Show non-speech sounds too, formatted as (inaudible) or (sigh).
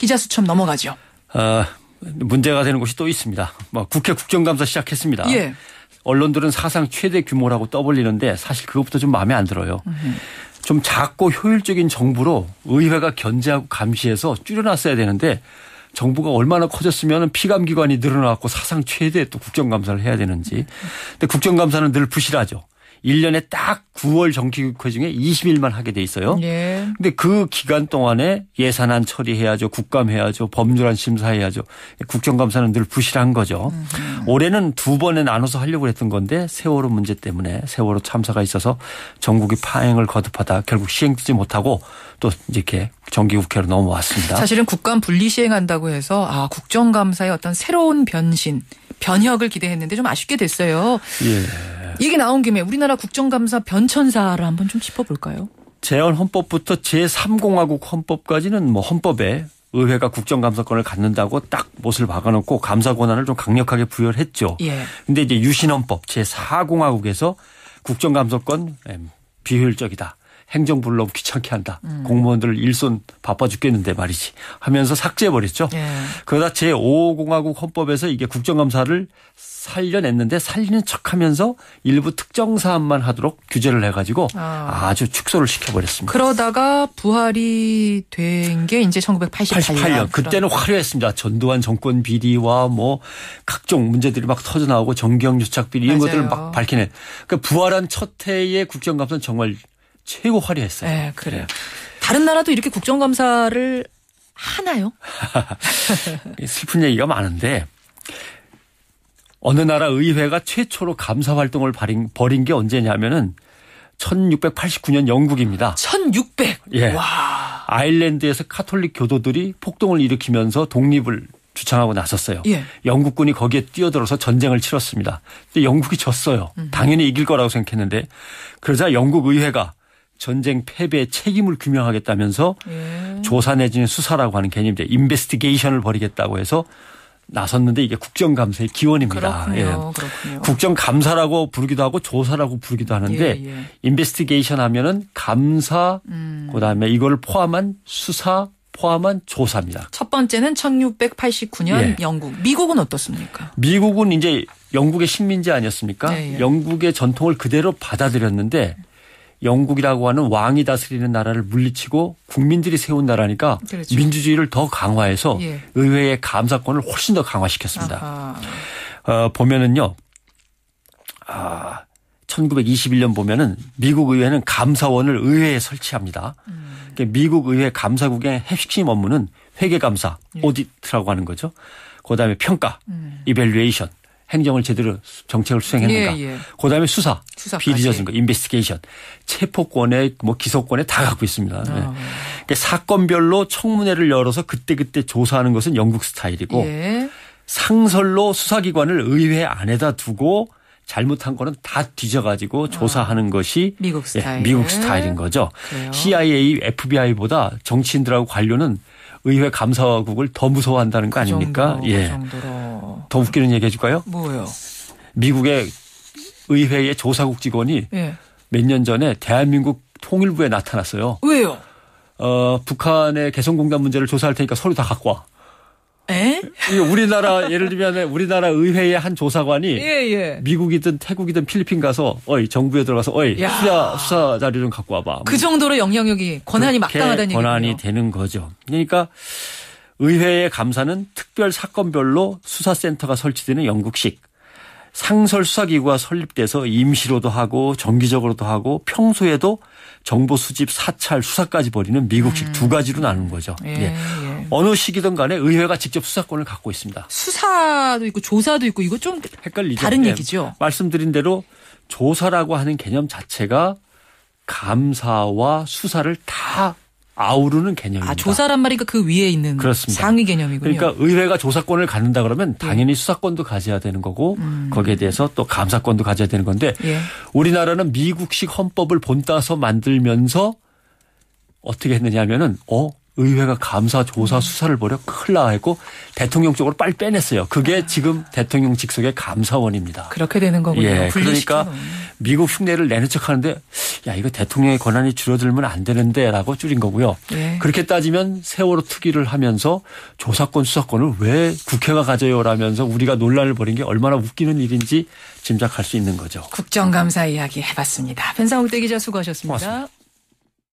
기자 수첩 넘어가죠. 어, 문제가 되는 곳이 또 있습니다. 뭐 국회 국정감사 시작했습니다. 예. 언론들은 사상 최대 규모라고 떠벌리는데 사실 그것부터 좀 마음에 안 들어요. 으흠. 좀 작고 효율적인 정부로 의회가 견제하고 감시해서 줄여놨어야 되는데 정부가 얼마나 커졌으면 피감기관이 늘어나고 사상 최대 또 국정감사를 해야 되는지. 음. 근데 국정감사는 늘 부실하죠. 1년에 딱 9월 정기국회 중에 20일만 하게 돼 있어요. 예. 근데 그 기간 동안에 예산안 처리해야죠. 국감해야죠. 법률안 심사해야죠. 국정감사는 늘 부실한 거죠. 음 올해는 두 번에 나눠서 하려고 했던 건데 세월호 문제 때문에 세월호 참사가 있어서 전국이 파행을 거듭하다 결국 시행되지 못하고 또 이렇게 정기국회로 넘어왔습니다. 사실은 국감 분리 시행한다고 해서 아 국정감사의 어떤 새로운 변신 변혁을 기대했는데 좀 아쉽게 됐어요. 예. 이게 나온 김에 우리나라 국정감사 변천사를 한번 좀 짚어볼까요? 재헌 헌법부터 제3공화국 헌법까지는 뭐 헌법에 의회가 국정감사권을 갖는다고 딱 못을 박아놓고 감사 권한을 좀 강력하게 부여를 했죠. 예. 근데 이제 유신헌법 제4공화국에서 국정감사권 예, 비효율적이다. 행정불법 귀찮게 한다. 음. 공무원들 일손 바빠 죽겠는데 말이지 하면서 삭제해버렸죠. 예. 그러다 제5공화국 헌법에서 이게 국정감사를 살려냈는데 살리는 척하면서 일부 특정 사안만 하도록 규제를 해가지고 아. 주 축소를 시켜버렸습니다. 그러다가 부활이 된 게 이제 1988년. 88년. 그때는 그런. 화려했습니다. 전두환 정권 비리와 뭐 각종 문제들이 막 터져나오고 정경유착 비리 이런 맞아요. 것들을 막 밝히는. 그러니까 부활한 첫 해의 국정감사는 정말 최고 화려했어요. 네, 그래요. 네. 다른 나라도 이렇게 국정감사를 하나요? (laughs) 슬픈 얘기가 많은데 어느 나라 의회가 최초로 감사 활동을 벌인, 벌인 게 언제냐면은 1689년 영국입니다. 1600. 예. 와. 아일랜드에서 카톨릭 교도들이 폭동을 일으키면서 독립을 주창하고 나섰어요. 예. 영국군이 거기에 뛰어들어서 전쟁을 치렀습니다. 근데 영국이 졌어요. 당연히 이길 거라고 생각했는데 그러자 영국 의회가 전쟁 패배의 책임을 규명하겠다면서 예. 조사 내지는 수사라고 하는 개념 이제 인베스티게이션을 벌이겠다고 해서 나섰는데 이게 국정감사의 기원입니다. 그렇군요. 예. 그렇군요. 국정감사라고 부르기도 하고 조사라고 부르기도 하는데 예, 예. 인베스티게이션 하면은 감사 음. 그다음에 이걸 포함한 수사 포함한 조사입니다. 첫 번째는 1689년 예. 영국. 미국은 어떻습니까? 미국은 이제 영국의 식민지 아니었습니까? 예, 예. 영국의 전통을 그대로 받아들였는데 영국이라고 하는 왕이 다스리는 나라를 물리치고 국민들이 세운 나라니까 그렇죠. 민주주의를 더 강화해서 예. 의회의 감사권을 훨씬 더 강화시켰습니다. 아하. 어, 보면은요. 아, 1921년 보면은 미국 의회는 감사원을 의회에 설치합니다. 음. 그러니까 미국 의회 감사국의 핵심 업무는 회계 감사, 예. 오디트라고 하는 거죠. 그다음에 평가, 음. 이벨리에이션 행정을 제대로 정책을 수행했는가. 예, 예. 그다음에 수사, 비리 저지 거, 인베스티게이션, 체포권에 뭐 기소권에 다 갖고 있습니다. 아. 네. 그러니까 사건별로 청문회를 열어서 그때그때 조사하는 것은 영국 스타일이고 예. 상설로 수사기관을 의회 안에다 두고 잘못한 거는 다 뒤져가지고 아. 조사하는 아, 것이 미국 예, 스타일. 예, 미국 스타일인 거죠. 그래요. CIA, FBI보다 정치인들하고 관료는 의회 감사국을 더 무서워한다는 거그 아닙니까? 정도 그 예. 그 정도로. 더 웃기는 얘기 해줄까요? 뭐요? 미국의 의회의 조사국 직원이 예. 몇년 전에 대한민국 통일부에 나타났어요. 왜요? 어, 북한의 개성공단 문제를 조사할 테니까 서류 다 갖고 와. 에? 우리나라 예를 들면 우리나라 의회의 한 조사관이 예, 예. 미국이든 태국이든 필리핀 가서 어이 정부에 들어가서 어이 야. 수사 수사 자료 좀 갖고 와봐. 그 정도로 영향력이 권한이 막강하다는 얘기죠. 권한이 되는 거죠. 그러니까 의회의 감사는 특별 사건별로 수사센터가 설치되는 영국식 상설수사기구가 설립돼서 임시로도 하고 정기적으로도 하고 평소에도 정보 수집, 사찰, 수사까지 벌이는 미국식 음. 두 가지로 나눈 거죠. 예, 예. 예, 어느 시기든 간에 의회가 직접 수사권을 갖고 있습니다. 수사도 있고 조사도 있고 이거 좀 헷갈리죠. 다른 예. 얘기죠. 말씀드린 대로 조사라고 하는 개념 자체가 감사와 수사를 다 아우르는 개념입니다. 아, 조사란 말이니까 그 위에 있는 그렇습니다. 상위 개념이군요. 그러니까 의회가 조사권을 갖는다 그러면 예. 당연히 예. 수사권도 가져야 되는 거고 음. 거기에 대해서 또 감사권도 가져야 되는 건데 예. 우리나라는 미국식 헌법을 본따서 만들면서 어떻게 했느냐면은 어 의회가 감사, 조사, 음. 수사를 벌여 큰일 나고 대통령 쪽으로 빨리 빼냈어요. 그게 아. 지금 대통령 직속의 감사원입니다. 그렇게 되는 거군요. 예, 그러니까 미국 흉내를 내는 척하는데 야 이거 대통령의 권한이 줄어들면 안 되는데라고 줄인 거고요. 예. 그렇게 따지면 세월호 투기를 하면서 조사권 수사권을 왜 국회가 가져요라면서 우리가 논란을 벌인 게 얼마나 웃기는 일인지 짐작할 수 있는 거죠. 국정감사 이야기 해봤습니다. 변상욱 대기자 수고하셨습니다 고맙습니다.